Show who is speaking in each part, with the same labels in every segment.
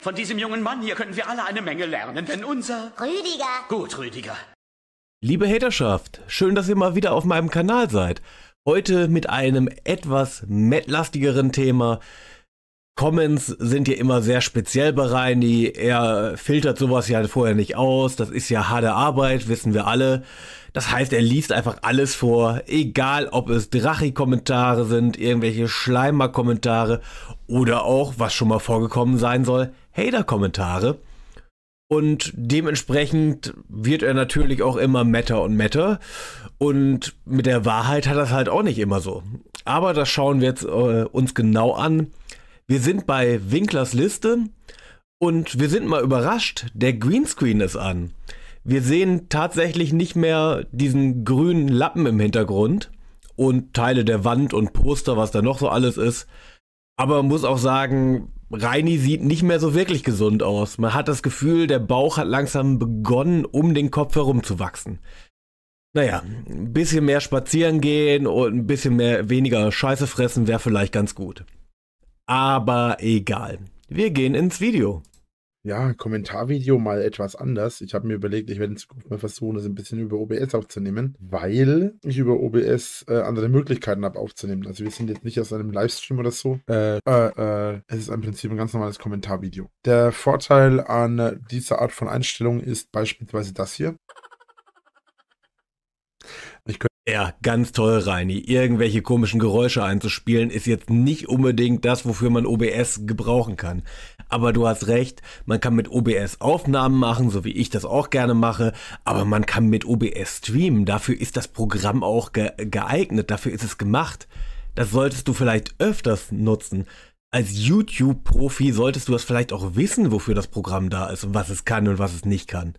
Speaker 1: Von diesem jungen Mann hier können wir alle eine Menge lernen, denn unser... Rüdiger. Gut, Rüdiger. Liebe Haterschaft, schön, dass ihr mal wieder auf meinem Kanal seid. Heute mit einem etwas metlastigeren Thema. Comments sind ja immer sehr speziell bei Reini. Er filtert sowas ja vorher nicht aus. Das ist ja harte Arbeit, wissen wir alle. Das heißt, er liest einfach alles vor, egal ob es Drachi-Kommentare sind, irgendwelche Schleimer-Kommentare oder auch, was schon mal vorgekommen sein soll, Hater-Kommentare. Und dementsprechend wird er natürlich auch immer matter und matter. Und mit der Wahrheit hat das halt auch nicht immer so. Aber das schauen wir jetzt äh, uns genau an. Wir sind bei Winklers Liste und wir sind mal überrascht, der Greenscreen ist an. Wir sehen tatsächlich nicht mehr diesen grünen Lappen im Hintergrund und Teile der Wand und Poster, was da noch so alles ist. Aber man muss auch sagen, Reini sieht nicht mehr so wirklich gesund aus. Man hat das Gefühl, der Bauch hat langsam begonnen, um den Kopf herumzuwachsen. Naja, ein bisschen mehr spazieren gehen und ein bisschen mehr weniger Scheiße fressen wäre vielleicht ganz gut. Aber egal. Wir
Speaker 2: gehen ins Video ja, Kommentarvideo mal etwas anders. Ich habe mir überlegt, ich werde in Zukunft mal versuchen, das ein bisschen über OBS aufzunehmen, weil ich über OBS äh, andere Möglichkeiten habe aufzunehmen. Also wir sind jetzt nicht aus einem Livestream oder so. Äh, äh, äh, es ist im Prinzip ein ganz normales
Speaker 1: Kommentarvideo.
Speaker 2: Der Vorteil an dieser Art von Einstellung ist beispielsweise das hier.
Speaker 1: Ich könnte ja, ganz toll, Reini. Irgendwelche komischen Geräusche einzuspielen ist jetzt nicht unbedingt das, wofür man OBS gebrauchen kann. Aber du hast recht, man kann mit OBS Aufnahmen machen, so wie ich das auch gerne mache, aber man kann mit OBS streamen. Dafür ist das Programm auch ge geeignet, dafür ist es gemacht. Das solltest du vielleicht öfters nutzen. Als YouTube-Profi solltest du das vielleicht auch wissen, wofür das Programm da ist und was es kann und was es nicht kann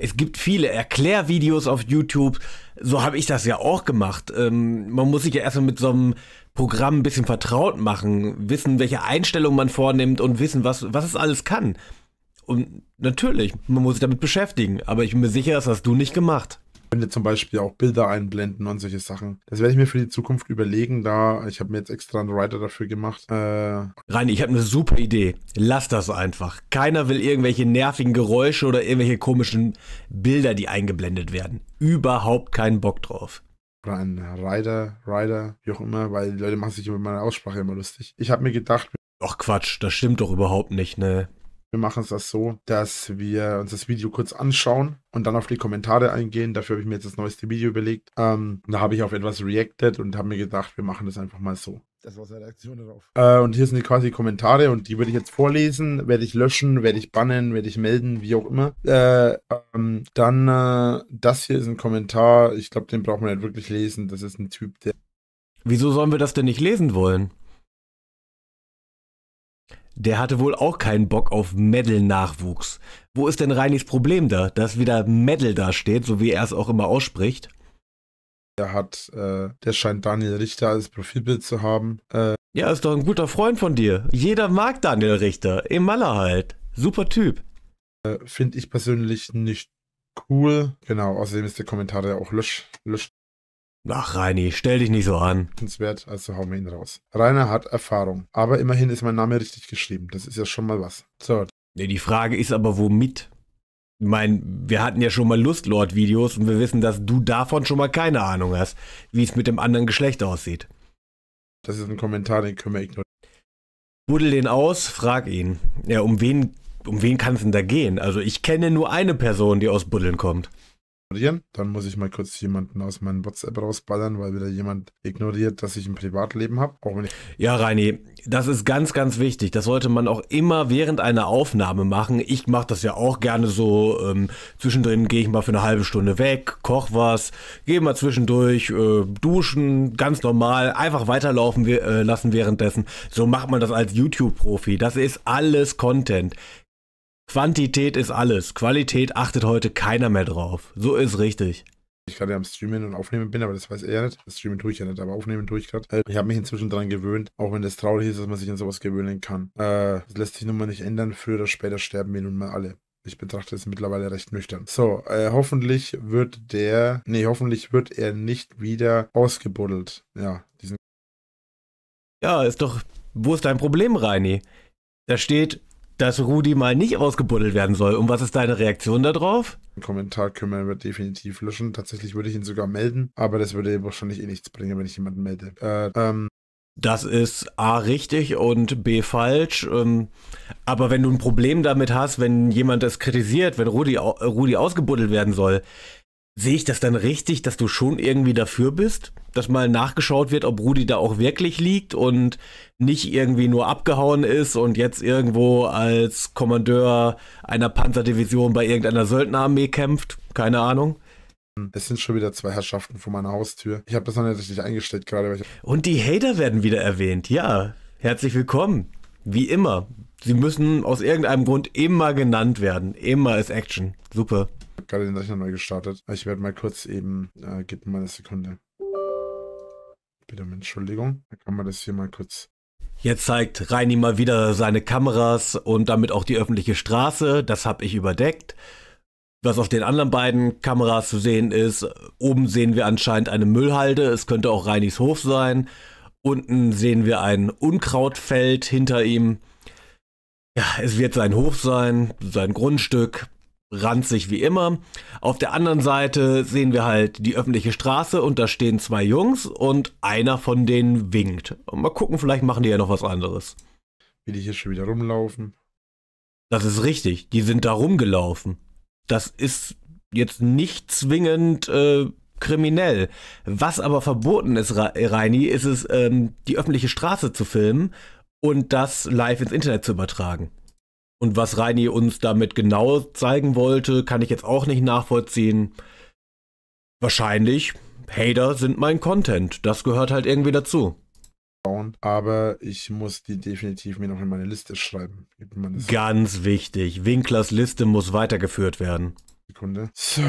Speaker 1: es gibt viele Erklärvideos auf YouTube. So habe ich das ja auch gemacht. Ähm, man muss sich ja erstmal mit so einem Programm ein bisschen vertraut machen, wissen, welche Einstellungen man vornimmt und wissen, was, was es alles kann. Und natürlich, man muss sich damit beschäftigen, aber ich bin mir sicher, das hast
Speaker 2: du nicht gemacht könnte zum Beispiel auch Bilder einblenden und solche Sachen. Das werde ich mir für die Zukunft überlegen, da ich habe mir jetzt extra einen Writer dafür gemacht. Äh, Reini, ich habe eine
Speaker 1: super Idee. Lass das einfach. Keiner will irgendwelche nervigen Geräusche oder irgendwelche komischen Bilder, die eingeblendet werden. Überhaupt keinen Bock drauf oder ein Rider, Rider, wie auch
Speaker 2: immer, weil die Leute machen sich über meine Aussprache immer lustig. Ich habe mir gedacht. Ach Quatsch, das stimmt doch überhaupt nicht, ne? Wir machen es das so, dass wir uns das Video kurz anschauen und dann auf die Kommentare eingehen. Dafür habe ich mir jetzt das neueste Video überlegt. Ähm, da habe ich auf etwas reacted und habe mir gedacht, wir machen das einfach mal so. Das war seine Reaktion darauf. Äh, und hier sind die quasi Kommentare und die würde ich jetzt vorlesen, werde ich löschen, werde ich bannen, werde ich melden, wie auch immer. Äh, ähm, dann, äh, das hier ist ein Kommentar, ich glaube, den braucht man nicht wirklich lesen. Das ist ein Typ, der. Wieso
Speaker 1: sollen wir das denn nicht lesen wollen? der hatte wohl auch keinen Bock auf Medal-Nachwuchs. Wo ist denn Reinis Problem da, dass wieder Medal da steht, so wie er es auch immer ausspricht? Der hat, äh, der scheint Daniel Richter als
Speaker 2: Profilbild zu haben. Äh. Ja, ist doch ein guter Freund von dir. Jeder mag Daniel Richter. Im Maler halt. Super Typ. Äh, Finde ich persönlich nicht cool. Genau, außerdem ist der Kommentar ja auch löscht. lösch Ach, Reini, stell dich nicht so an. Wert, also hauen wir ihn raus. Rainer hat Erfahrung. Aber immerhin ist mein Name richtig geschrieben. Das ist ja schon mal
Speaker 1: was. So. Nee, die Frage ist aber, womit? Ich meine, wir hatten ja schon mal Lustlord-Videos und wir wissen, dass du davon schon mal keine Ahnung hast, wie es mit dem anderen Geschlecht aussieht. Das ist ein Kommentar, den können wir ignorieren. Buddel den aus, frag ihn. Ja, um wen, um wen kann es denn da gehen? Also ich kenne nur eine Person, die aus Buddeln kommt
Speaker 2: ignorieren. Dann muss ich mal kurz jemanden aus meinem WhatsApp rausballern, weil wieder jemand ignoriert, dass ich ein
Speaker 1: Privatleben habe. Ja, Reini, das ist ganz, ganz wichtig. Das sollte man auch immer während einer Aufnahme machen. Ich mache das ja auch gerne so. Ähm, zwischendrin gehe ich mal für eine halbe Stunde weg, koch was, gehe mal zwischendurch, äh, duschen, ganz normal, einfach weiterlaufen äh, lassen währenddessen. So macht man das als YouTube-Profi. Das ist alles Content. Quantität ist alles. Qualität achtet heute keiner mehr drauf. So ist richtig. Ich gerade am Streamen und Aufnehmen bin, aber das weiß er nicht. Das Streamen tue ich ja nicht, aber Aufnehmen tue ich gerade.
Speaker 2: Äh, ich habe mich inzwischen daran gewöhnt, auch wenn das traurig ist, dass man sich an sowas gewöhnen kann. Äh, das lässt sich nun mal nicht ändern. Früher oder später sterben wir nun mal alle. Ich betrachte es mittlerweile recht nüchtern. So, äh, hoffentlich wird der, nee, hoffentlich wird er nicht wieder ausgebuddelt. Ja, diesen.
Speaker 1: Ja, ist doch, wo ist dein Problem, Reini? Da steht, dass Rudi mal nicht ausgebuddelt werden soll. Und was ist deine Reaktion darauf? Ein Kommentar können wir
Speaker 2: definitiv löschen. Tatsächlich würde ich ihn sogar melden, aber das würde wahrscheinlich eh nichts bringen, wenn ich jemanden melde.
Speaker 1: Äh, ähm, das ist A richtig und B falsch. Ähm, aber wenn du ein Problem damit hast, wenn jemand das kritisiert, wenn Rudi, Rudi ausgebuddelt werden soll, Sehe ich das dann richtig, dass du schon irgendwie dafür bist, dass mal nachgeschaut wird, ob Rudi da auch wirklich liegt und nicht irgendwie nur abgehauen ist und jetzt irgendwo als Kommandeur einer Panzerdivision bei irgendeiner Söldnerarmee kämpft? Keine Ahnung.
Speaker 2: Es sind schon wieder zwei Herrschaften vor meiner Haustür. Ich habe das noch nicht richtig eingestellt gerade. Und
Speaker 1: die Hater werden wieder erwähnt. Ja, herzlich willkommen. Wie immer. Sie müssen aus irgendeinem Grund immer genannt werden. Immer ist Action. Super gerade den Rechner neu gestartet.
Speaker 2: Ich werde mal kurz eben, äh, gebt mir mal eine Sekunde. Bitte um Entschuldigung. Dann kann man das hier mal kurz
Speaker 1: Jetzt zeigt Reini mal wieder seine Kameras und damit auch die öffentliche Straße. Das habe ich überdeckt. Was auf den anderen beiden Kameras zu sehen ist, oben sehen wir anscheinend eine Müllhalde. Es könnte auch Reinis Hof sein. Unten sehen wir ein Unkrautfeld hinter ihm. Ja, es wird sein Hof sein, sein Grundstück ranzig wie immer. Auf der anderen Seite sehen wir halt die öffentliche Straße und da stehen zwei Jungs und einer von denen winkt. Mal gucken, vielleicht machen die ja noch was anderes. Will die hier schon wieder rumlaufen? Das ist richtig, die sind da rumgelaufen. Das ist jetzt nicht zwingend äh, kriminell. Was aber verboten ist, Reini, ist es, ähm, die öffentliche Straße zu filmen und das live ins Internet zu übertragen. Und was Reini uns damit genau zeigen wollte, kann ich jetzt auch nicht nachvollziehen. Wahrscheinlich, Hater sind mein Content. Das gehört halt irgendwie dazu.
Speaker 2: Aber ich muss die definitiv mir noch in meine Liste schreiben. Ganz wichtig. Winklers Liste muss weitergeführt werden. Sekunde. So,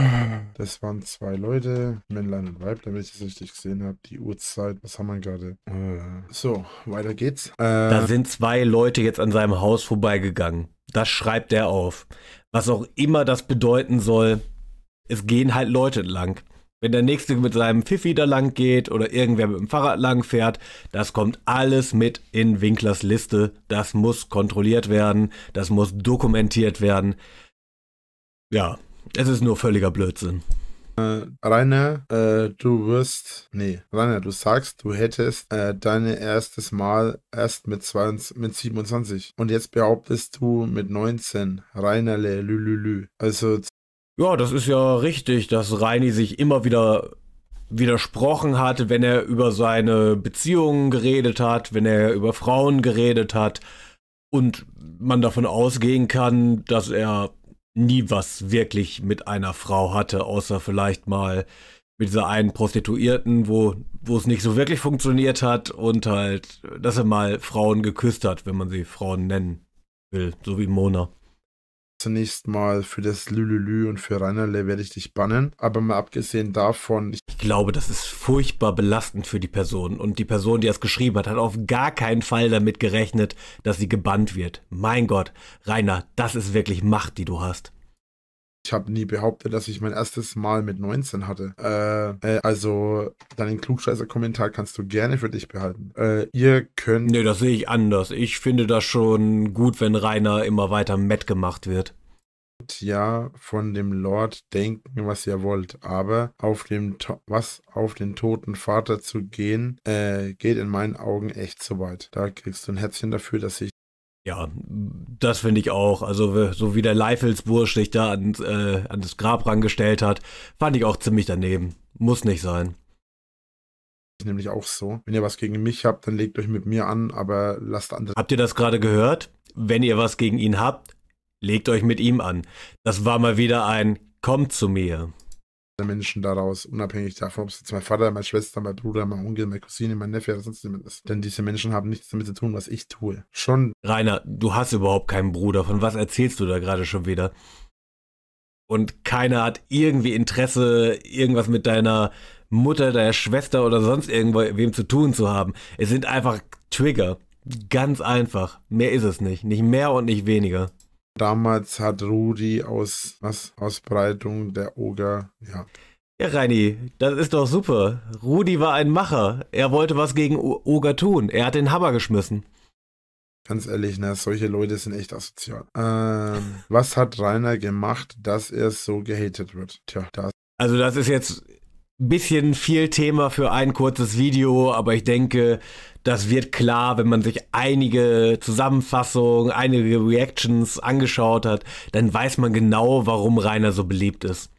Speaker 2: das waren zwei Leute, Männlein und Weib, damit ich es richtig gesehen habe. Die Uhrzeit, was haben wir gerade?
Speaker 1: Äh, so, weiter geht's. Äh, da sind zwei Leute jetzt an seinem Haus vorbeigegangen. Das schreibt er auf. Was auch immer das bedeuten soll, es gehen halt Leute lang. Wenn der Nächste mit seinem Pfiffi da lang geht oder irgendwer mit dem Fahrrad lang fährt, das kommt alles mit in Winklers Liste. Das muss kontrolliert werden, das muss dokumentiert werden. Ja, es ist nur völliger Blödsinn.
Speaker 2: Äh, Rainer, äh, du wirst, nee, Rainer, du sagst, du hättest äh, deine erstes Mal erst mit, 22, mit 27 und jetzt behauptest du
Speaker 1: mit 19, Rainerle, lülülü. Also. Ja, das ist ja richtig, dass Raini sich immer wieder widersprochen hat, wenn er über seine Beziehungen geredet hat, wenn er über Frauen geredet hat und man davon ausgehen kann, dass er nie was wirklich mit einer Frau hatte, außer vielleicht mal mit dieser einen Prostituierten, wo, wo es nicht so wirklich funktioniert hat und halt, dass er mal Frauen geküsst hat, wenn man sie Frauen nennen will, so
Speaker 2: wie Mona. Zunächst mal für das Lülülü und für Rainerle werde ich dich bannen.
Speaker 1: Aber mal abgesehen davon. Ich, ich glaube, das ist furchtbar belastend für die Person. Und die Person, die das geschrieben hat, hat auf gar keinen Fall damit gerechnet, dass sie gebannt wird. Mein Gott, Rainer, das ist wirklich Macht, die du hast. Ich habe nie behauptet, dass ich mein erstes Mal
Speaker 2: mit 19 hatte. Äh, äh, also, deinen Klugscheißer-Kommentar kannst du gerne für dich
Speaker 1: behalten. Äh, ihr könnt. Nee, das sehe ich anders. Ich finde das schon gut, wenn Rainer immer weiter matt gemacht wird ja von dem Lord denken, was ihr
Speaker 2: wollt, aber auf dem to was auf den toten Vater zu gehen, äh, geht in meinen Augen echt zu weit. Da kriegst du ein Herzchen dafür, dass ich ja, das finde
Speaker 1: ich auch. Also so wie der Leifelsbursch sich da an, äh, an das Grab rangestellt hat, fand ich auch ziemlich daneben. Muss nicht sein. Nämlich auch so. Wenn ihr was gegen
Speaker 2: mich habt, dann legt euch mit mir an, aber lasst andere. Habt
Speaker 1: ihr das gerade gehört? Wenn ihr was gegen ihn habt, legt euch mit ihm an. Das war mal wieder ein Kommt zu mir.
Speaker 2: Menschen daraus, unabhängig davon, ob es jetzt mein Vater, meine Schwester, mein Bruder, mein Onkel, meine Cousine, mein Neffe oder sonst
Speaker 1: jemand ist. Denn diese Menschen haben nichts damit zu tun, was ich tue. Schon. Rainer, du hast überhaupt keinen Bruder. Von was erzählst du da gerade schon wieder? Und keiner hat irgendwie Interesse, irgendwas mit deiner Mutter, deiner Schwester oder sonst irgendwem zu tun zu haben. Es sind einfach Trigger. Ganz einfach. Mehr ist es nicht. Nicht mehr und nicht weniger.
Speaker 2: Damals hat Rudi aus was Ausbreitung der Oger, ja.
Speaker 1: Ja, Reini, das ist doch super. Rudi war ein Macher. Er wollte was gegen o Oger tun. Er hat den Hammer geschmissen. Ganz ehrlich, ne, solche Leute sind echt asozial.
Speaker 2: Ähm, was hat Rainer gemacht, dass er so gehatet wird? Tja, das.
Speaker 1: Also das ist jetzt bisschen viel Thema für ein kurzes Video, aber ich denke, das wird klar, wenn man sich einige Zusammenfassungen, einige Reactions angeschaut hat, dann weiß man genau, warum Rainer so beliebt ist.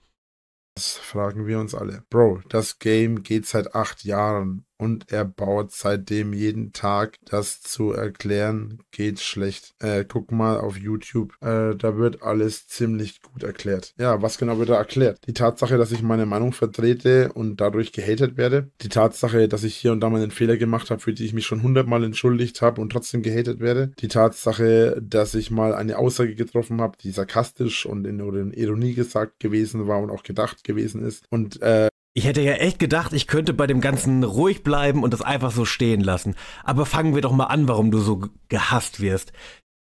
Speaker 1: Das
Speaker 2: fragen wir uns alle. Bro, das Game geht seit acht Jahren und er baut seitdem jeden Tag. Das zu erklären geht schlecht. Äh, guck mal auf YouTube, äh, da wird alles ziemlich gut erklärt. Ja, was genau wird da erklärt? Die Tatsache, dass ich meine Meinung vertrete und dadurch gehatet werde. Die Tatsache, dass ich hier und da mal einen Fehler gemacht habe, für die ich mich schon hundertmal entschuldigt habe und trotzdem gehatet werde. Die Tatsache, dass ich mal eine Aussage getroffen habe, die sarkastisch und in, in Ironie gesagt gewesen war und auch gedacht gewesen
Speaker 1: ist und äh, ich hätte ja echt gedacht, ich könnte bei dem Ganzen ruhig bleiben und das einfach so stehen lassen. Aber fangen wir doch mal an, warum du so gehasst wirst.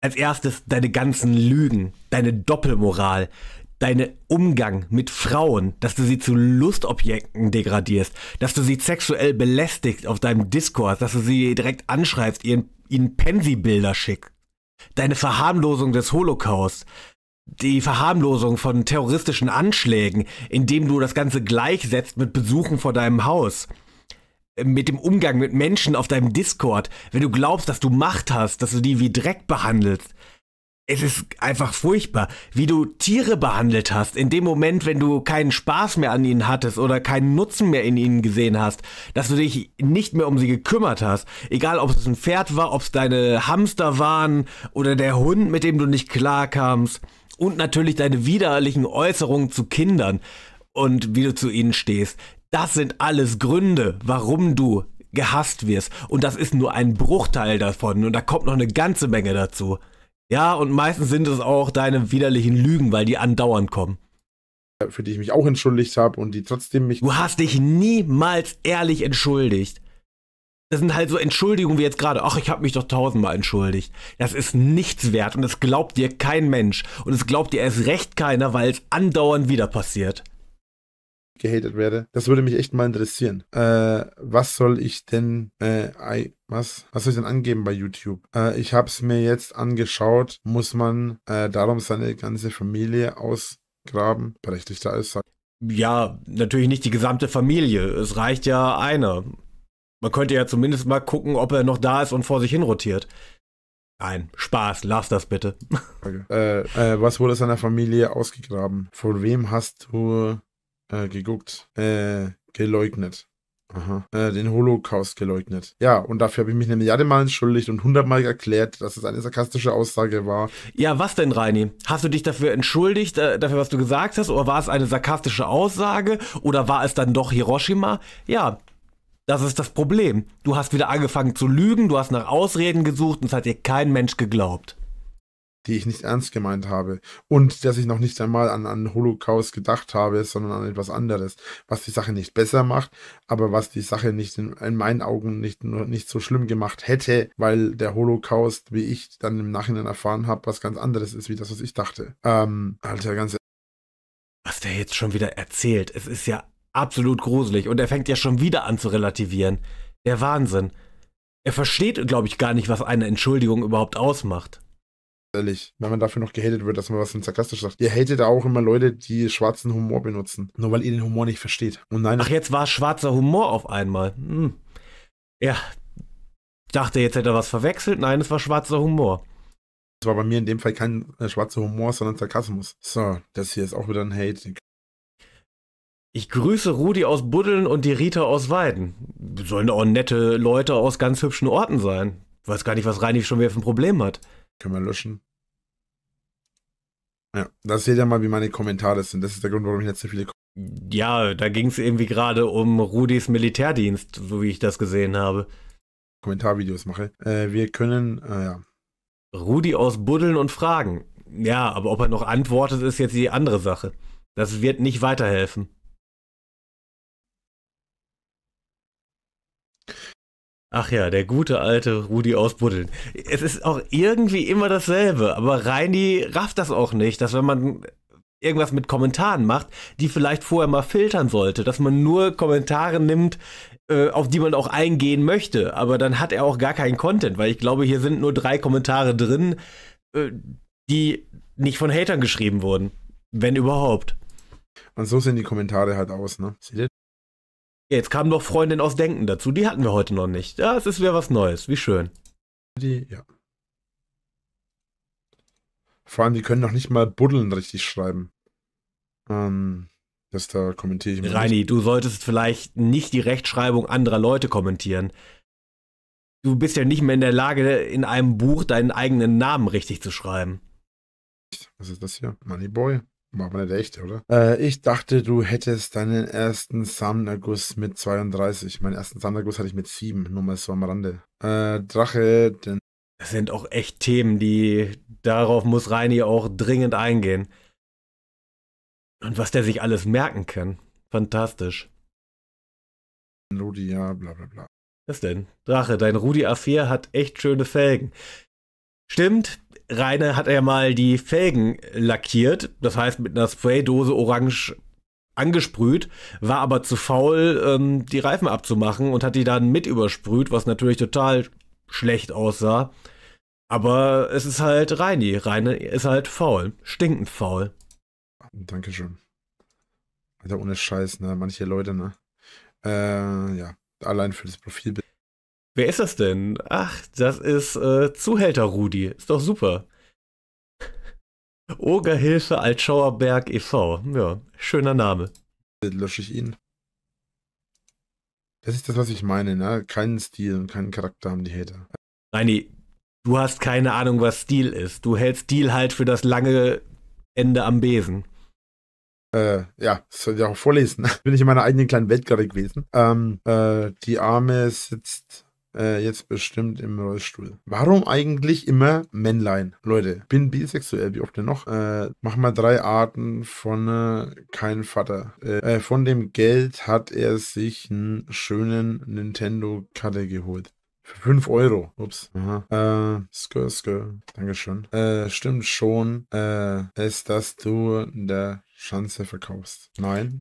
Speaker 1: Als erstes deine ganzen Lügen, deine Doppelmoral, deine Umgang mit Frauen, dass du sie zu Lustobjekten degradierst, dass du sie sexuell belästigst auf deinem Discord, dass du sie direkt anschreibst, ihren, ihnen Pensi-Bilder schickst, deine Verharmlosung des Holocaust, die Verharmlosung von terroristischen Anschlägen, indem du das Ganze gleichsetzt mit Besuchen vor deinem Haus, mit dem Umgang mit Menschen auf deinem Discord, wenn du glaubst, dass du Macht hast, dass du die wie Dreck behandelst. Es ist einfach furchtbar, wie du Tiere behandelt hast, in dem Moment, wenn du keinen Spaß mehr an ihnen hattest oder keinen Nutzen mehr in ihnen gesehen hast, dass du dich nicht mehr um sie gekümmert hast. Egal, ob es ein Pferd war, ob es deine Hamster waren oder der Hund, mit dem du nicht klarkamst und natürlich deine widerlichen Äußerungen zu Kindern und wie du zu ihnen stehst. Das sind alles Gründe, warum du gehasst wirst. Und das ist nur ein Bruchteil davon. Und da kommt noch eine ganze Menge dazu. Ja, und meistens sind es auch deine widerlichen Lügen, weil die andauernd kommen. Für die ich mich auch entschuldigt habe und die trotzdem mich. Du hast dich niemals ehrlich entschuldigt das sind halt so Entschuldigungen wie jetzt gerade. Ach, ich habe mich doch tausendmal entschuldigt. Das ist nichts wert und es glaubt dir kein Mensch. Und es glaubt dir erst recht keiner, weil es andauernd wieder passiert.
Speaker 2: Gehatet werde. Das würde mich echt mal interessieren. Äh, was soll ich denn, äh, I, was, was soll ich denn angeben bei YouTube? Äh, ich habe es mir jetzt angeschaut. Muss man äh, darum seine ganze Familie ausgraben? Berechtigter Aussage. Ja,
Speaker 1: natürlich nicht die gesamte Familie. Es reicht ja einer. Man könnte ja zumindest mal gucken, ob er noch da ist und vor sich hin rotiert. Nein, Spaß, lass das bitte.
Speaker 2: Okay. Äh, äh, was wurde aus deiner Familie ausgegraben? Von wem hast du äh, geguckt? Äh, geleugnet. Aha. Äh, den Holocaust geleugnet. Ja, und dafür habe ich mich eine Milliarde Mal entschuldigt und hundertmal erklärt, dass es eine sarkastische Aussage war. Ja,
Speaker 1: was denn, Reini? Hast du dich dafür entschuldigt, äh, dafür, was du gesagt hast? Oder war es eine sarkastische Aussage? Oder war es dann doch Hiroshima? Ja, das ist das Problem. Du hast wieder angefangen zu lügen, du hast nach Ausreden gesucht und es hat dir kein Mensch geglaubt. Die ich nicht
Speaker 2: ernst gemeint habe. Und dass ich noch nicht einmal an, an Holocaust gedacht habe, sondern an etwas anderes. Was die Sache nicht besser macht, aber was die Sache nicht in, in meinen Augen nicht, nicht so schlimm gemacht hätte, weil der Holocaust, wie ich dann im Nachhinein erfahren habe, was ganz anderes
Speaker 1: ist, wie das, was ich dachte. Ähm, Alter, ganz was der jetzt schon wieder erzählt. Es ist ja absolut gruselig. Und er fängt ja schon wieder an zu relativieren. Der Wahnsinn. Er versteht, glaube ich, gar nicht, was eine Entschuldigung überhaupt ausmacht. Ehrlich, wenn man
Speaker 2: dafür noch gehatet wird, dass man was sarkastisch sagt. Ihr hatet auch immer Leute, die schwarzen Humor benutzen. Nur weil ihr den
Speaker 1: Humor nicht versteht. Und nein. Ach, jetzt war schwarzer Humor auf einmal. Hm. Ja. Ich dachte, jetzt hätte er was verwechselt. Nein, es war schwarzer Humor. Es war bei mir in dem Fall kein
Speaker 2: äh, schwarzer Humor, sondern Sarkasmus. So, das hier ist auch wieder ein Hate.
Speaker 1: Ich grüße Rudi aus Buddeln und die Rita aus Weiden. Sollen auch nette Leute aus ganz hübschen Orten sein. weiß gar nicht, was Reinig schon wieder für ein Problem hat. Können wir löschen.
Speaker 2: Ja, das seht ihr mal, wie meine Kommentare sind. Das ist der Grund, warum ich nicht so viele. ja,
Speaker 1: da ging es irgendwie gerade um Rudis Militärdienst, so wie ich das gesehen habe. Kommentarvideos mache. Äh, wir können, äh, ja. Rudi aus Buddeln und Fragen. Ja, aber ob er noch antwortet, ist jetzt die andere Sache. Das wird nicht weiterhelfen. Ach ja, der gute alte Rudi ausbuddeln. Es ist auch irgendwie immer dasselbe, aber Reini rafft das auch nicht, dass wenn man irgendwas mit Kommentaren macht, die vielleicht vorher mal filtern sollte, dass man nur Kommentare nimmt, äh, auf die man auch eingehen möchte, aber dann hat er auch gar keinen Content, weil ich glaube, hier sind nur drei Kommentare drin, äh, die nicht von Hatern geschrieben wurden, wenn überhaupt. Und so sehen die Kommentare halt aus, ne? Seht ihr Jetzt kam noch Freundin aus Denken dazu. Die hatten wir heute noch nicht. Ja, es ist wieder was Neues. Wie schön.
Speaker 2: Die, ja. Vor allem, die können noch nicht mal buddeln richtig schreiben. Ähm, das da kommentiere
Speaker 1: ich mir. Reini, nicht. du solltest vielleicht nicht die Rechtschreibung anderer Leute kommentieren. Du bist ja nicht mehr in der Lage, in einem Buch deinen eigenen Namen richtig zu schreiben. Was ist das hier?
Speaker 2: Moneyboy. War aber nicht echt, oder?
Speaker 1: Äh, ich dachte, du hättest
Speaker 2: deinen ersten Samnaguss mit 32. Meinen ersten Samnaguss hatte ich mit 7, nur mal so am Rande.
Speaker 1: Äh, Drache, denn. Das sind auch echt Themen, die darauf muss Reini auch dringend eingehen. Und was der sich alles merken kann. Fantastisch.
Speaker 2: Rudi, ja, bla bla bla.
Speaker 1: Was denn? Drache, dein Rudi A4 hat echt schöne Felgen. Stimmt, Reine hat er mal die Felgen lackiert, das heißt mit einer Spraydose orange angesprüht, war aber zu faul, ähm, die Reifen abzumachen und hat die dann mit übersprüht, was natürlich total schlecht aussah. Aber es ist halt Reini. Reine ist halt faul. Stinkend faul. Dankeschön. Alter, ohne
Speaker 2: Scheiß, ne? Manche Leute, ne? Äh, ja. Allein für das Profilbild Wer ist
Speaker 1: das denn? Ach, das ist äh, Zuhälter Rudi. Ist doch super. Ogerhilfe Altschauerberg e.V. Ja, schöner Name. Das
Speaker 2: lösche ich ihn. Das ist das, was ich meine, ne? Keinen Stil und keinen
Speaker 1: Charakter haben die Hater. Nein, du hast keine Ahnung, was Stil ist. Du hältst Stil halt für das lange Ende am Besen. Äh, ja, das soll ich auch vorlesen.
Speaker 2: Bin ich in meiner eigenen kleinen Welt gerade gewesen. Ähm, äh, die Arme sitzt äh, jetzt bestimmt im Rollstuhl. Warum eigentlich immer Männlein? Leute, bin bisexuell, wie oft denn noch? Äh, mach mal drei Arten von äh, kein Vater. Äh, äh von dem Geld hat er sich einen schönen Nintendo-Karte geholt. Für 5 Euro. Ups. Aha. Äh, skö, skö. Dankeschön. Äh, stimmt schon. Äh, ist das du der Schanze verkaufst. Nein.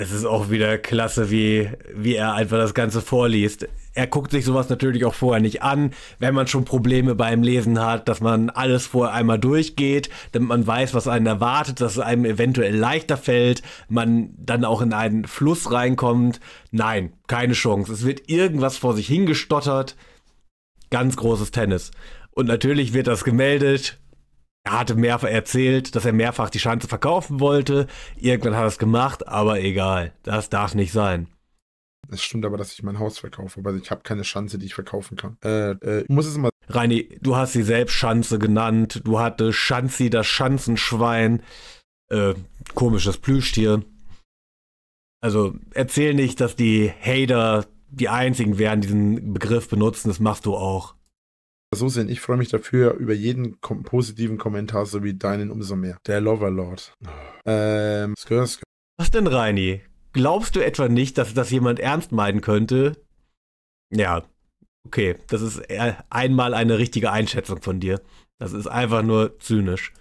Speaker 1: Es ist auch wieder klasse, wie, wie er einfach das Ganze vorliest. Er guckt sich sowas natürlich auch vorher nicht an, wenn man schon Probleme beim Lesen hat, dass man alles vorher einmal durchgeht, damit man weiß, was einen erwartet, dass es einem eventuell leichter fällt, man dann auch in einen Fluss reinkommt. Nein, keine Chance. Es wird irgendwas vor sich hingestottert. Ganz großes Tennis. Und natürlich wird das gemeldet, er hatte mehrfach erzählt, dass er mehrfach die Schanze verkaufen wollte. Irgendwann hat er es gemacht, aber egal. Das darf nicht sein. Es stimmt aber, dass ich mein Haus verkaufe, weil ich habe keine Schanze, die ich verkaufen kann. Äh, äh, ich muss es mal. Reini, du hast sie selbst Schanze genannt. Du hattest Schanzi, das Schanzenschwein. Äh, komisches Plüschtier. Also erzähl nicht, dass die Hater die einzigen wären, die diesen Begriff
Speaker 2: benutzen. Das machst du auch so sehen. Ich freue mich dafür über jeden kom positiven Kommentar
Speaker 1: sowie deinen umso mehr. Der Loverlord. Oh. Ähm, skr, skr. Was denn, Reini? Glaubst du etwa nicht, dass das jemand ernst meinen könnte? Ja, okay. Das ist e-, einmal eine richtige Einschätzung von dir. Das ist einfach nur zynisch.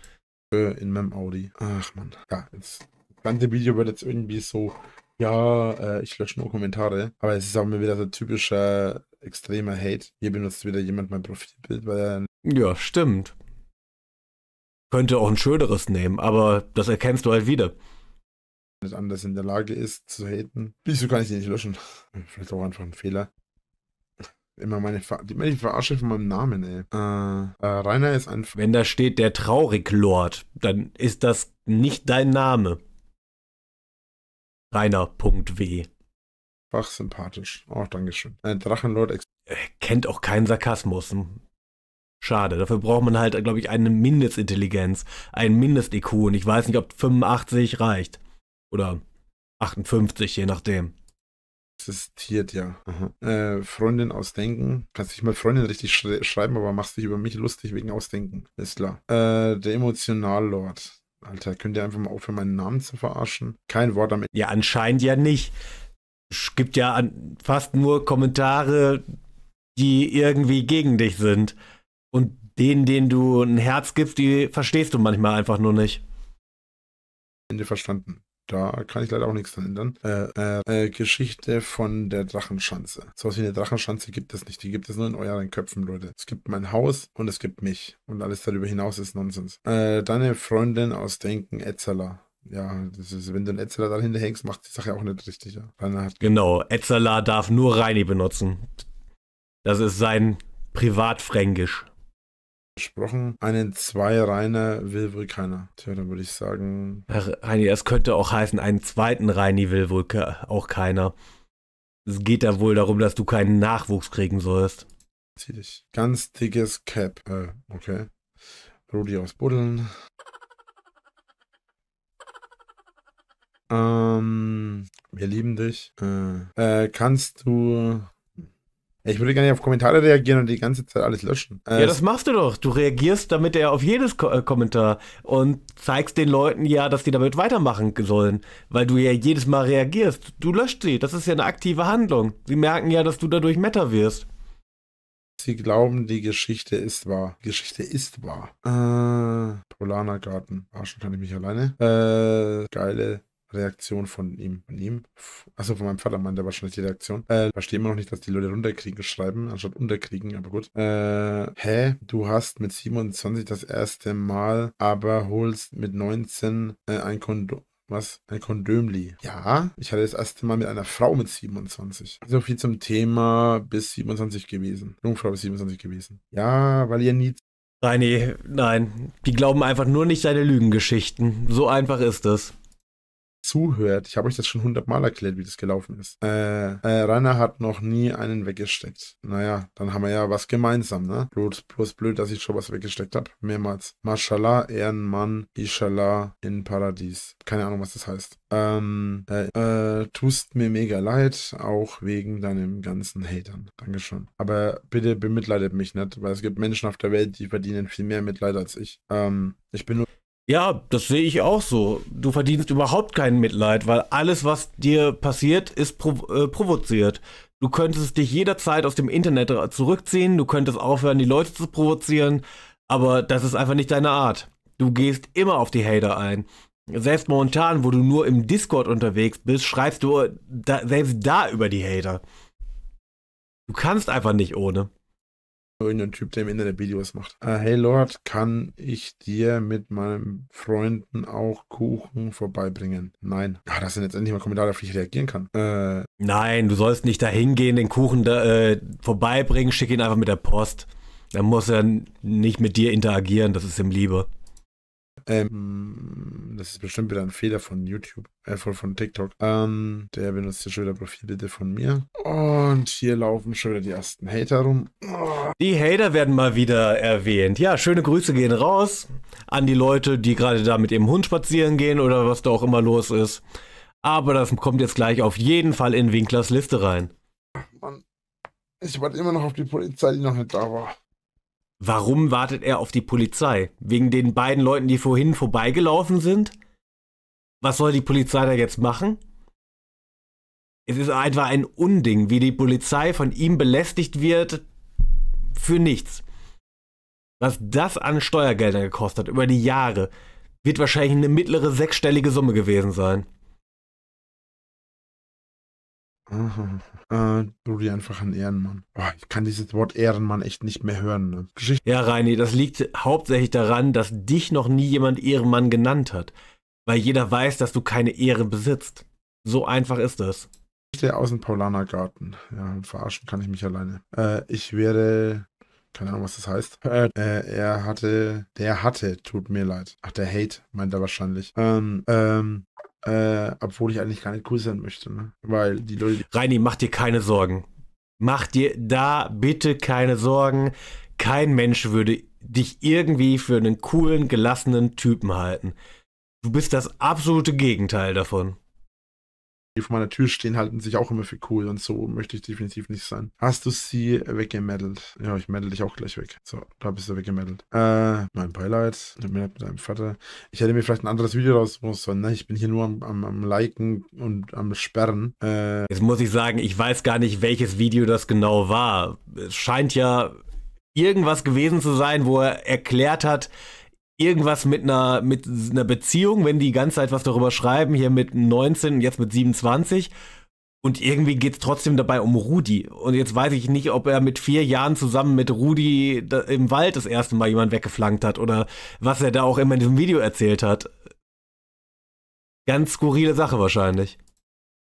Speaker 1: In meinem Audi. Ach man. Ja, jetzt ganze Video wird jetzt irgendwie so
Speaker 2: ja, äh, ich lösche nur Kommentare. Aber es ist auch mir wieder so typischer extremer Hate. Hier benutzt wieder jemand mein Profilbild, weil er. Ja, stimmt. Könnte auch ein schöneres nehmen, aber das erkennst du halt wieder. Wenn Nicht anders in der Lage ist zu haten. Wieso kann ich die nicht löschen? Vielleicht auch einfach ein Fehler. Immer meine, Ver die,
Speaker 1: meine Verarsche von meinem Namen, ey. Äh, äh, Rainer ist ein. Wenn da steht der Traurig-Lord, dann ist das nicht dein Name. Rainer.w. Ach, sympathisch. Auch oh, Dankeschön. Ein Drachenlord. Äh, kennt auch keinen Sarkasmus. Schade. Dafür braucht man halt, glaube ich, eine Mindestintelligenz, ein Mindest-IQ. Und ich weiß nicht, ob 85 reicht. Oder 58, je nachdem. Existiert, ja.
Speaker 2: Äh, Freundin ausdenken. Kannst dich mal Freundin richtig schre schreiben, aber machst dich über mich lustig wegen Ausdenken. Ist klar. Äh, der Emotionallord. Alter, könnt ihr einfach mal aufhören, meinen Namen zu verarschen? Kein Wort damit. Ja, anscheinend
Speaker 1: ja nicht. Es gibt ja an, fast nur Kommentare, die irgendwie gegen dich sind. Und denen, denen du ein Herz gibst, die verstehst du manchmal einfach nur nicht. Ende verstanden da kann ich leider auch nichts dran
Speaker 2: ändern. Äh, äh, äh, Geschichte von der Drachenschanze. So was wie eine Drachenschanze gibt es nicht. Die gibt es nur in euren Köpfen, Leute. Es gibt mein Haus und es gibt mich. Und alles darüber hinaus ist Nonsens. Äh, deine Freundin aus Denken, Etzeler. Ja, das ist, wenn du einen Etzeler dahinter hängst, macht die Sache auch nicht richtig. Ja.
Speaker 1: Genau, Etzeler darf nur Reini benutzen. Das ist sein Privatfränkisch gesprochen. Einen Zwei-Reiner
Speaker 2: will wohl keiner. Tja, dann würde ich sagen.
Speaker 1: Reini, es könnte auch heißen, einen zweiten Reini will wohl auch keiner. Es geht da wohl darum, dass du keinen Nachwuchs kriegen sollst. Zieh dich. Ganz dickes Cap. Äh, okay. Rudi aus Buddeln.
Speaker 2: Ähm, wir lieben dich. Äh, äh, kannst du ich würde gar nicht auf Kommentare reagieren und die ganze Zeit alles löschen.
Speaker 1: Äh, ja, das machst du doch. Du reagierst damit ja auf jedes Ko äh, Kommentar und zeigst den Leuten ja, dass die damit weitermachen sollen, weil du ja jedes Mal reagierst. Du löscht sie. Das ist ja eine aktive Handlung. Sie merken ja, dass du dadurch Meta wirst. Sie glauben, die Geschichte ist wahr. Die Geschichte ist wahr.
Speaker 2: Äh, Polanergarten. Garten. Arschen kann ich mich alleine. Äh, geile Reaktion von ihm, von ihm, also von meinem Vater meint er wahrscheinlich die Reaktion. Äh, verstehe immer noch nicht, dass die Leute runterkriegen schreiben, anstatt unterkriegen, aber gut. Äh, hä, du hast mit 27 das erste Mal, aber holst mit 19 äh, ein Kondom. Was? Ein Kondömli. Ja, ich hatte das erste Mal mit einer Frau mit
Speaker 1: 27.
Speaker 2: So viel zum Thema bis 27 gewesen.
Speaker 1: Jungfrau bis 27 gewesen. Ja, weil ihr nie Nein, nee, nein. Die glauben einfach nur nicht deine Lügengeschichten. So einfach ist es zuhört. Ich habe euch das schon
Speaker 2: hundertmal erklärt, wie das gelaufen ist. Äh, äh, Rainer hat noch nie einen weggesteckt. Naja, dann haben wir ja was gemeinsam, ne? Bloß, bloß blöd, dass ich schon was weggesteckt habe. Mehrmals. Mashallah, Ehrenmann, Ishallah in Paradies. Keine Ahnung, was das heißt. Ähm, äh, äh, tust mir mega leid, auch wegen deinem ganzen Hatern. Dankeschön. Aber bitte bemitleidet mich nicht, weil es gibt Menschen auf der Welt, die verdienen viel mehr Mitleid als ich. Ähm, ich
Speaker 1: bin nur ja, das sehe ich auch so. Du verdienst überhaupt kein Mitleid, weil alles, was dir passiert, ist prov äh, provoziert. Du könntest dich jederzeit aus dem Internet zurückziehen, du könntest aufhören, die Leute zu provozieren, aber das ist einfach nicht deine Art. Du gehst immer auf die Hater ein. Selbst momentan, wo du nur im Discord unterwegs bist, schreibst du äh, da, selbst da über die Hater. Du kannst einfach nicht ohne irgendein Typ, der im Internet Videos macht.
Speaker 2: Uh, hey Lord, kann ich dir mit meinen Freunden auch Kuchen vorbeibringen? Nein. Ah, das sind jetzt endlich mal Kommentare, auf
Speaker 1: die ich reagieren kann. Äh, Nein, du sollst nicht dahin gehen, den Kuchen da, äh, vorbeibringen, schick ihn einfach mit der Post. Dann muss er nicht mit dir interagieren, das ist ihm Liebe. Ähm, hm. das ist bestimmt wieder ein Fehler von YouTube, äh, von, TikTok.
Speaker 2: Ähm, der
Speaker 1: benutzt hier schon wieder Profilbilder von
Speaker 2: mir. Und hier laufen schon wieder die ersten Hater rum.
Speaker 1: Die Hater werden mal wieder erwähnt. Ja, schöne Grüße gehen raus an die Leute, die gerade da mit ihrem Hund spazieren gehen oder was da auch immer los ist. Aber das kommt jetzt gleich auf jeden Fall in Winklers Liste rein.
Speaker 2: Mann. Ich warte immer noch auf die
Speaker 1: Polizei, die noch nicht da war. Warum wartet er auf die Polizei? Wegen den beiden Leuten, die vorhin vorbeigelaufen sind? Was soll die Polizei da jetzt machen? Es ist einfach ein Unding, wie die Polizei von ihm belästigt wird für nichts. Was das an Steuergeldern gekostet hat über die Jahre, wird wahrscheinlich eine mittlere sechsstellige Summe gewesen sein.
Speaker 2: Aha. Äh, die einfach ein Ehrenmann. Boah, ich kann dieses
Speaker 1: Wort Ehrenmann echt nicht mehr hören. Ne? Geschichte. Ja, Reini, das liegt hauptsächlich daran, dass dich noch nie jemand Ehrenmann genannt hat. Weil jeder weiß, dass du keine Ehre besitzt. So einfach ist das. Geschichte aus dem Paulanergarten. Ja, verarschen kann ich mich alleine. Äh, ich
Speaker 2: werde. keine Ahnung, was das heißt. Äh, äh er hatte, der hatte, tut mir leid. Ach, der Hate meint er wahrscheinlich. Ähm, ähm, äh, obwohl ich eigentlich gar nicht cool sein
Speaker 1: möchte, ne? Weil die Leute. Reini, mach dir keine Sorgen. Mach dir da bitte keine Sorgen. Kein Mensch würde dich irgendwie für einen coolen, gelassenen Typen halten. Du bist das absolute Gegenteil davon
Speaker 2: die vor meiner Tür stehen, halten sich auch immer für cool und so möchte ich definitiv nicht sein. Hast du sie weggemeddelt? Ja, ich meddel dich auch gleich weg. So, da bist du weggemeddelt. Äh, mein Beileid mit deinem Vater. Ich hätte mir vielleicht ein anderes Video rausmachen sollen. Ne? Ich bin hier nur am, am, am Liken und am
Speaker 1: Sperren. Äh, Jetzt muss ich sagen, ich weiß gar nicht, welches Video das genau war. Es scheint ja irgendwas gewesen zu sein, wo er erklärt hat, irgendwas mit einer, mit einer Beziehung, wenn die ganze Zeit was darüber schreiben, hier mit 19, und jetzt mit 27. Und irgendwie geht es trotzdem dabei um Rudi. Und jetzt weiß ich nicht, ob er mit vier Jahren zusammen mit Rudi im Wald das erste Mal jemand weggeflankt hat oder was er da auch immer in diesem Video erzählt hat. Ganz skurrile Sache wahrscheinlich.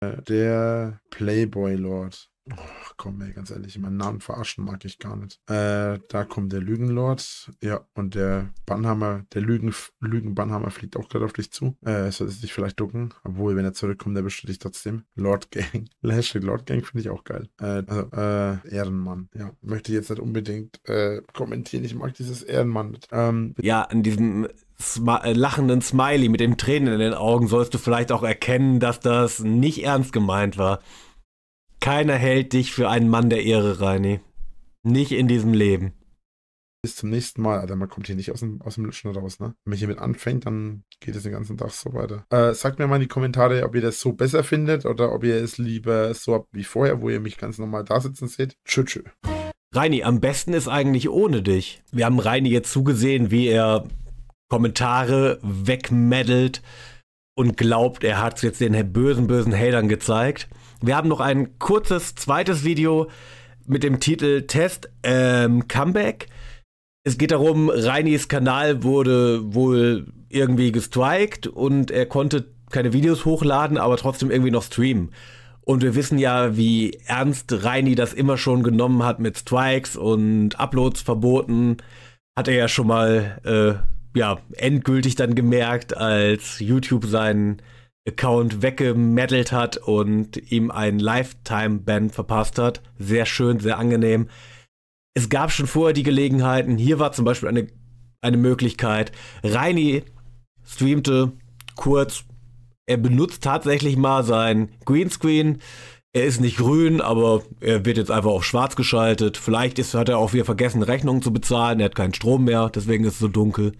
Speaker 2: Äh, der Playboy Lord. Ach, komm, ey, ganz ehrlich, meinen Namen verarschen mag ich gar nicht. Äh, da kommt der Lügenlord. Ja, und der Bannhammer, der Lügen, lügen fliegt auch gerade auf dich zu. Äh, sollte dich vielleicht ducken. Obwohl, wenn er zurückkommt, der bestätigt trotzdem. Lord Gang. Hashtag Lord Gang finde ich auch geil. Äh, also, äh, Ehrenmann. Ja, möchte ich
Speaker 1: jetzt nicht unbedingt äh, kommentieren. Ich mag dieses Ehrenmann mit. Ähm, ja, an diesem Smi äh, lachenden Smiley mit den Tränen in den Augen sollst du vielleicht auch erkennen, dass das nicht ernst gemeint war. Keiner hält dich für einen Mann der Ehre, Reini. Nicht in diesem Leben. Bis zum nächsten Mal, Alter. Man kommt hier nicht aus dem, aus dem Lutschen raus, ne? Wenn man hiermit
Speaker 2: anfängt, dann geht es den ganzen Tag so weiter. Äh, sagt mir mal in die Kommentare, ob ihr das so besser findet
Speaker 1: oder ob ihr es lieber so habt wie vorher, wo ihr mich ganz normal da sitzen seht. Tschö, tschö. Reini, am besten ist eigentlich ohne dich. Wir haben Reini jetzt zugesehen, wie er Kommentare wegmeddelt und glaubt, er hat es jetzt den bösen, bösen Hatern gezeigt. Wir haben noch ein kurzes zweites Video mit dem Titel Test ähm, Comeback. Es geht darum, Reinis Kanal wurde wohl irgendwie gestrikt und er konnte keine Videos hochladen, aber trotzdem irgendwie noch streamen. Und wir wissen ja, wie ernst Reini das immer schon genommen hat mit Strikes und Uploads verboten. Hat er ja schon mal äh, ja, endgültig dann gemerkt, als YouTube seinen Account weggemeddelt hat und ihm ein Lifetime-Ban verpasst hat. Sehr schön, sehr angenehm. Es gab schon vorher die Gelegenheiten. Hier war zum Beispiel eine, eine Möglichkeit. Reini streamte kurz. Er benutzt tatsächlich mal sein Greenscreen. Er ist nicht grün, aber er wird jetzt einfach auf schwarz geschaltet. Vielleicht ist, hat er auch wieder vergessen, Rechnungen zu bezahlen. Er hat keinen Strom mehr, deswegen ist es so dunkel.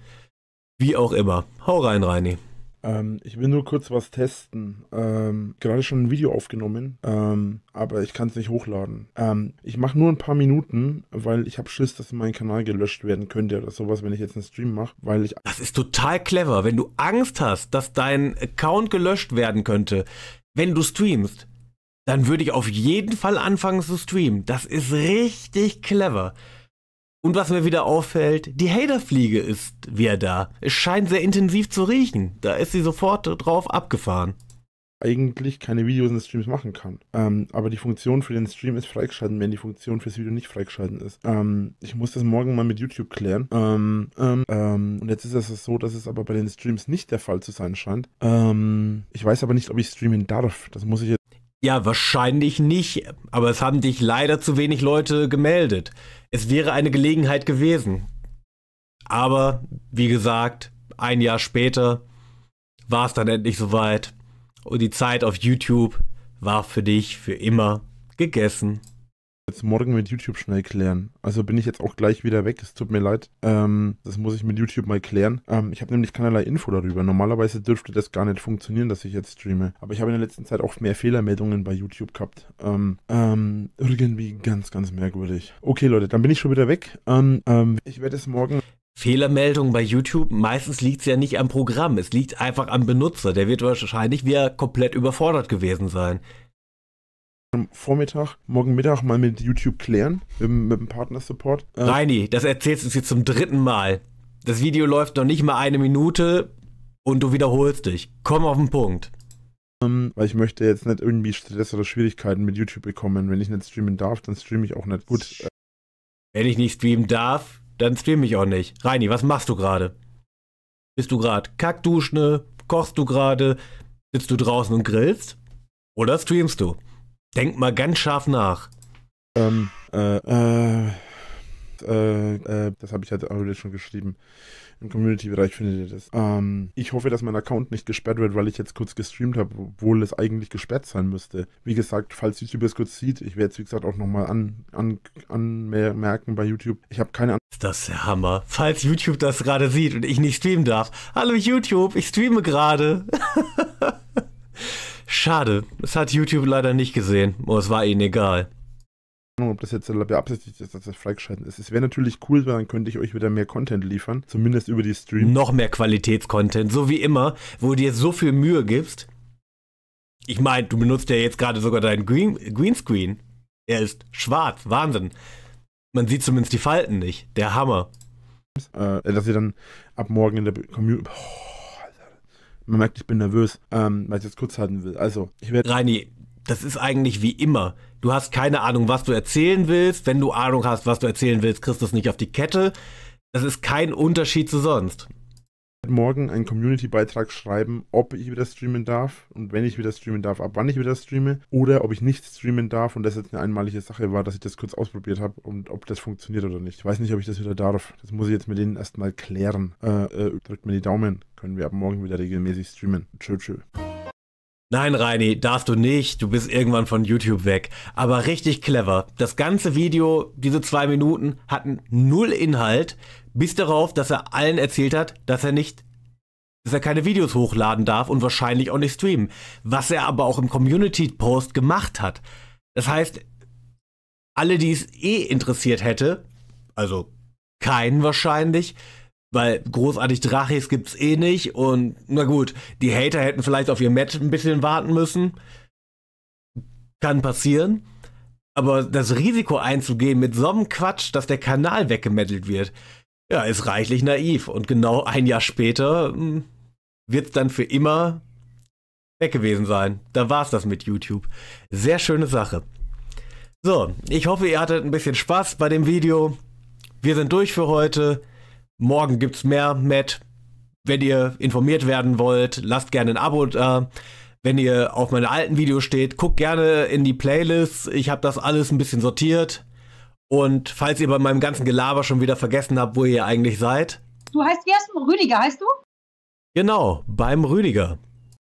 Speaker 1: Wie auch immer. Hau rein, Reini.
Speaker 2: Ähm, ich will nur kurz was testen. Ähm, gerade schon ein Video aufgenommen, ähm, aber ich kann es nicht hochladen. Ähm, ich mache nur ein paar Minuten, weil ich habe Schiss, dass mein Kanal gelöscht werden könnte oder sowas, wenn ich jetzt einen Stream mache, weil ich... Das ist total
Speaker 1: clever, wenn du Angst hast, dass dein Account gelöscht werden könnte, wenn du streamst. Dann würde ich auf jeden Fall anfangen zu streamen. Das ist richtig clever. Und was mir wieder auffällt, die Haterfliege ist wieder da. Es scheint sehr intensiv zu riechen. Da ist sie sofort drauf abgefahren. Eigentlich keine Videos
Speaker 2: in den Streams machen kann. Ähm, aber die Funktion für den Stream ist freigeschalten, wenn die Funktion fürs Video nicht freigeschalten ist. Ähm, ich muss das morgen mal mit YouTube klären. Ähm, ähm, ähm und jetzt ist es so, dass es aber bei den Streams nicht der Fall zu sein scheint. Ähm, ich weiß aber nicht, ob ich streamen darf. Das muss ich jetzt.
Speaker 1: Ja, wahrscheinlich nicht. Aber es haben dich leider zu wenig Leute gemeldet. Es wäre eine Gelegenheit gewesen. Aber, wie gesagt, ein Jahr später war es dann endlich soweit. Und die Zeit auf YouTube war für dich für immer gegessen
Speaker 2: jetzt morgen mit YouTube schnell klären. Also bin ich jetzt auch gleich wieder weg. Es tut mir leid. Ähm, das muss ich mit YouTube mal klären. Ähm, ich habe nämlich keinerlei Info darüber. Normalerweise dürfte das gar nicht funktionieren, dass ich jetzt streame. Aber ich habe in der letzten Zeit auch mehr Fehlermeldungen bei YouTube gehabt. Ähm, ähm irgendwie ganz, ganz merkwürdig. Okay, Leute, dann bin ich schon wieder weg. Ähm, ähm, ich
Speaker 1: werde es morgen Fehlermeldungen bei YouTube, meistens liegt es ja nicht am Programm, es liegt einfach am Benutzer. Der wird wahrscheinlich wieder komplett überfordert gewesen sein.
Speaker 2: Vormittag, morgen Mittag mal mit YouTube klären, mit, mit dem Partner-Support.
Speaker 1: Äh, Reini, das erzählst du uns jetzt zum dritten Mal. Das Video läuft noch nicht mal eine Minute und du wiederholst dich. Komm auf den Punkt. Ähm, weil ich möchte jetzt nicht
Speaker 2: irgendwie Stress oder Schwierigkeiten mit YouTube bekommen. Wenn ich nicht streamen darf, dann streame ich auch nicht. Gut. Äh,
Speaker 1: Wenn ich nicht streamen darf, dann streame ich auch nicht. Reini, was machst du gerade? Bist du gerade Kackduschne? Kochst du gerade? Sitzt du draußen und grillst? Oder streamst du? Denk mal ganz scharf nach.
Speaker 2: Ähm, äh, äh, äh, äh das habe ich halt auch schon geschrieben. Im Community-Bereich findet ihr das. Ähm, ich hoffe, dass mein Account nicht gesperrt wird, weil ich jetzt kurz gestreamt habe, obwohl es eigentlich gesperrt sein müsste. Wie gesagt, falls YouTube es kurz sieht, ich werde es wie gesagt auch nochmal anmerken an,
Speaker 1: an bei YouTube. Ich habe keine Ahnung. Das ist der Hammer. Falls YouTube das gerade sieht und ich nicht streamen darf. Hallo YouTube, ich streame gerade. Schade, Das hat YouTube leider nicht gesehen. Oh, es war ihnen egal. Ich weiß Ob das jetzt beabsichtigt ist, dass das
Speaker 2: freigeschaltet ist. Es wäre natürlich cool, weil dann könnte ich euch wieder mehr Content liefern. Zumindest über die Streams. Noch mehr
Speaker 1: Qualitätscontent, so wie immer, wo du dir so viel Mühe gibst. Ich meine, du benutzt ja jetzt gerade sogar deinen Green Greenscreen. Er ist schwarz, Wahnsinn. Man sieht zumindest die Falten nicht. Der Hammer. Äh, dass ihr dann ab morgen in der Community.
Speaker 2: Oh man merkt, ich bin nervös, ähm, weil ich jetzt kurz halten will. Also,
Speaker 1: ich werde. Reini, das ist eigentlich wie immer. Du hast keine Ahnung, was du erzählen willst. Wenn du Ahnung hast, was du erzählen willst, kriegst du es nicht auf die Kette. Das ist kein Unterschied zu sonst morgen
Speaker 2: einen Community-Beitrag schreiben, ob ich wieder streamen darf und wenn ich wieder streamen darf, ab wann ich wieder streame oder ob ich nicht streamen darf und das jetzt eine einmalige Sache war, dass ich das kurz ausprobiert habe und ob das funktioniert oder nicht. Ich weiß nicht, ob ich das wieder darf. Das muss ich jetzt mit denen erstmal klären. Äh, äh, drückt mir die Daumen.
Speaker 1: Können wir ab morgen wieder regelmäßig streamen. Tschö, tschö. Nein, Reini, darfst du nicht. Du bist irgendwann von YouTube weg. Aber richtig clever. Das ganze Video, diese zwei Minuten, hatten null Inhalt bis darauf, dass er allen erzählt hat, dass er nicht dass er keine Videos hochladen darf und wahrscheinlich auch nicht streamen. Was er aber auch im Community-Post gemacht hat. Das heißt, alle, die es eh interessiert hätte, also keinen wahrscheinlich, weil großartig Drachis gibt's eh nicht und na gut, die Hater hätten vielleicht auf ihr Match ein bisschen warten müssen. Kann passieren. Aber das Risiko einzugehen mit so einem Quatsch, dass der Kanal weggemettelt wird, ja, ist reichlich naiv. Und genau ein Jahr später hm, wird es dann für immer weg gewesen sein. Da war es das mit YouTube. Sehr schöne Sache. So, ich hoffe, ihr hattet ein bisschen Spaß bei dem Video. Wir sind durch für heute. Morgen gibt es mehr Matt. Wenn ihr informiert werden wollt, lasst gerne ein Abo da. Wenn ihr auf meine alten Videos steht, guckt gerne in die Playlists. Ich habe das alles ein bisschen sortiert. Und falls ihr bei meinem ganzen Gelaber schon wieder vergessen habt, wo ihr eigentlich seid. Du heißt, wie heißt du? Rüdiger, heißt du? Genau, beim Rüdiger.